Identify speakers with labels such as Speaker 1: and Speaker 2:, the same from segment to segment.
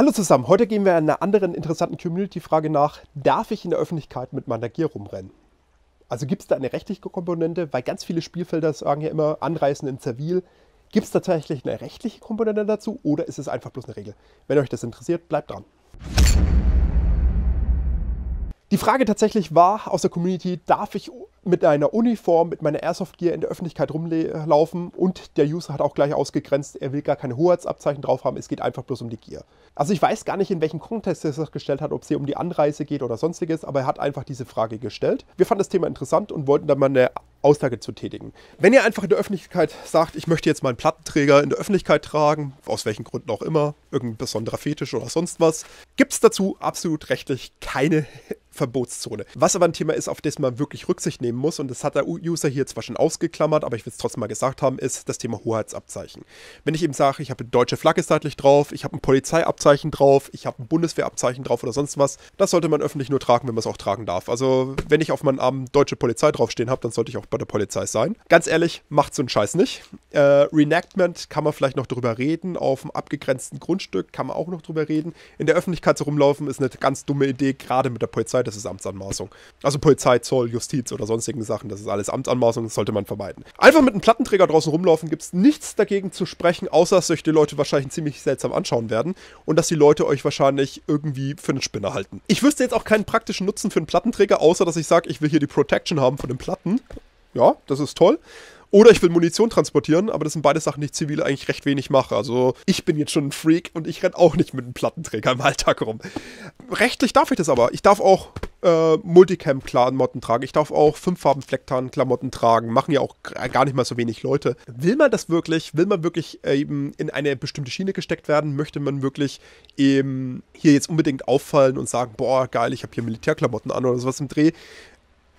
Speaker 1: Hallo zusammen, heute gehen wir einer anderen interessanten Community-Frage nach. Darf ich in der Öffentlichkeit mit meiner Gier rumrennen? Also gibt es da eine rechtliche Komponente, weil ganz viele Spielfelder sagen ja immer Anreißen in Zivil. Gibt es tatsächlich eine rechtliche Komponente dazu oder ist es einfach bloß eine Regel? Wenn euch das interessiert, bleibt dran. Die Frage tatsächlich war aus der Community, darf ich mit einer Uniform, mit meiner Airsoft Gear in der Öffentlichkeit rumlaufen und der User hat auch gleich ausgegrenzt, er will gar keine Hoheitsabzeichen drauf haben, es geht einfach bloß um die Gear. Also ich weiß gar nicht, in welchem Kontext er das gestellt hat, ob es hier um die Anreise geht oder sonstiges, aber er hat einfach diese Frage gestellt. Wir fanden das Thema interessant und wollten dann mal eine Aussage zu tätigen. Wenn ihr einfach in der Öffentlichkeit sagt, ich möchte jetzt meinen Plattenträger in der Öffentlichkeit tragen, aus welchen Gründen auch immer, irgendein besonderer Fetisch oder sonst was, gibt es dazu absolut rechtlich keine Verbotszone. Was aber ein Thema ist, auf das man wirklich Rücksicht nehmen muss, und das hat der User hier zwar schon ausgeklammert, aber ich will es trotzdem mal gesagt haben, ist das Thema Hoheitsabzeichen. Wenn ich eben sage, ich habe eine deutsche Flagge seitlich drauf, ich habe ein Polizeiabzeichen drauf, ich habe ein Bundeswehrabzeichen drauf oder sonst was, das sollte man öffentlich nur tragen, wenn man es auch tragen darf. Also wenn ich auf meinem Arm deutsche Polizei draufstehen habe, dann sollte ich auch bei der Polizei sein. Ganz ehrlich, macht so einen Scheiß nicht. Äh, Reenactment kann man vielleicht noch drüber reden, auf einem abgegrenzten Grundstück kann man auch noch drüber reden. In der Öffentlichkeit zu rumlaufen ist eine ganz dumme Idee, gerade mit der Polizei Polizei, das ist Amtsanmaßung. Also Polizei, Zoll, Justiz oder sonstigen Sachen, das ist alles Amtsanmaßung, das sollte man vermeiden. Einfach mit einem Plattenträger draußen rumlaufen, gibt es nichts dagegen zu sprechen, außer dass euch die Leute wahrscheinlich ziemlich seltsam anschauen werden und dass die Leute euch wahrscheinlich irgendwie für einen Spinner halten. Ich wüsste jetzt auch keinen praktischen Nutzen für einen Plattenträger, außer dass ich sage, ich will hier die Protection haben von den Platten. Ja, das ist toll. Oder ich will Munition transportieren, aber das sind beide Sachen, die ich zivil eigentlich recht wenig mache. Also ich bin jetzt schon ein Freak und ich renne auch nicht mit einem Plattenträger im Alltag rum. Rechtlich darf ich das aber. Ich darf auch äh, Multicam-Klamotten tragen. Ich darf auch fünffarben Flecktarn-Klamotten tragen. Machen ja auch gar nicht mal so wenig Leute. Will man das wirklich? Will man wirklich äh, eben in eine bestimmte Schiene gesteckt werden? Möchte man wirklich eben hier jetzt unbedingt auffallen und sagen, boah, geil, ich habe hier Militärklamotten an oder sowas im Dreh?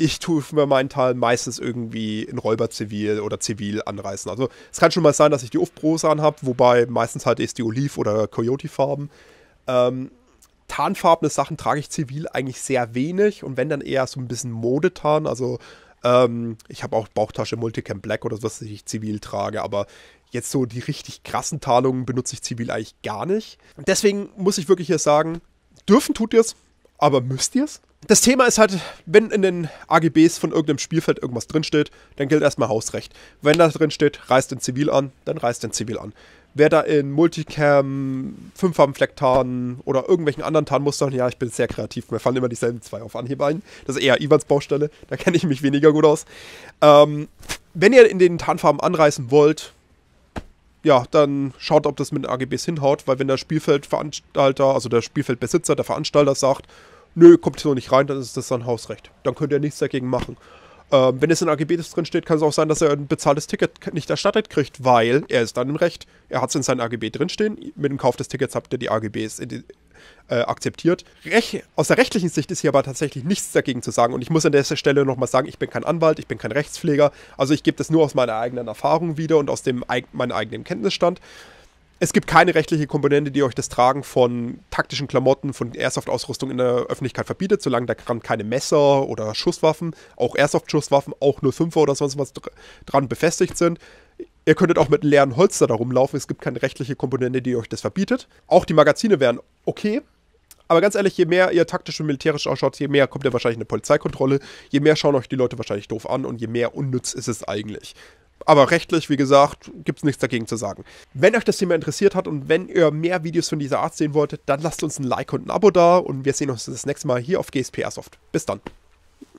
Speaker 1: ich tue mir meinen Teil meistens irgendwie in Räuberzivil oder Zivil anreißen. Also es kann schon mal sein, dass ich die Uftbrose anhabe, wobei meistens halt ist die Oliv- oder Coyote-Farben. Ähm, tarnfarbene Sachen trage ich zivil eigentlich sehr wenig und wenn dann eher so ein bisschen Modetarn, also ähm, ich habe auch Bauchtasche Multicam Black oder sowas, was ich zivil trage, aber jetzt so die richtig krassen Tarnungen benutze ich zivil eigentlich gar nicht. Deswegen muss ich wirklich hier sagen, dürfen tut ihr es, aber müsst ihr es? Das Thema ist halt, wenn in den AGBs von irgendeinem Spielfeld irgendwas drinsteht, dann gilt erstmal Hausrecht. Wenn da drinsteht, reißt in Zivil an, dann reißt in Zivil an. Wer da in Multicam, fünffarben tarnen oder irgendwelchen anderen Tarnmustern, ja, ich bin sehr kreativ, mir fallen immer dieselben zwei auf Anhieb ein. Das ist eher Ivans Baustelle, da kenne ich mich weniger gut aus. Ähm, wenn ihr in den Tarnfarben anreißen wollt, ja, dann schaut, ob das mit den AGBs hinhaut, weil wenn der Spielfeldveranstalter, also der Spielfeldbesitzer, der Veranstalter sagt, nö, kommt so nicht rein, dann ist das sein Hausrecht. Dann könnt ihr nichts dagegen machen. Ähm, wenn es in AGBs drin steht, kann es auch sein, dass er ein bezahltes Ticket nicht erstattet kriegt, weil er ist dann im Recht. Er hat es in seinem AGB drinstehen. Mit dem Kauf des Tickets habt ihr die AGBs in, die, äh, akzeptiert. Rech aus der rechtlichen Sicht ist hier aber tatsächlich nichts dagegen zu sagen. Und ich muss an dieser Stelle nochmal sagen, ich bin kein Anwalt, ich bin kein Rechtspfleger. Also ich gebe das nur aus meiner eigenen Erfahrung wieder und aus dem, eig meinem eigenen Kenntnisstand. Es gibt keine rechtliche Komponente, die euch das Tragen von taktischen Klamotten, von Airsoft-Ausrüstung in der Öffentlichkeit verbietet, solange da dran keine Messer oder Schusswaffen, auch Airsoft-Schusswaffen, auch 05er oder sonst was dran befestigt sind. Ihr könntet auch mit leeren Holster da rumlaufen. Es gibt keine rechtliche Komponente, die euch das verbietet. Auch die Magazine wären okay. Aber ganz ehrlich, je mehr ihr taktisch und militärisch ausschaut, je mehr kommt ihr wahrscheinlich in eine Polizeikontrolle, je mehr schauen euch die Leute wahrscheinlich doof an und je mehr unnütz ist es eigentlich. Aber rechtlich, wie gesagt, gibt es nichts dagegen zu sagen. Wenn euch das Thema interessiert hat und wenn ihr mehr Videos von dieser Art sehen wolltet, dann lasst uns ein Like und ein Abo da und wir sehen uns das nächste Mal hier auf GSPR Soft. Bis dann.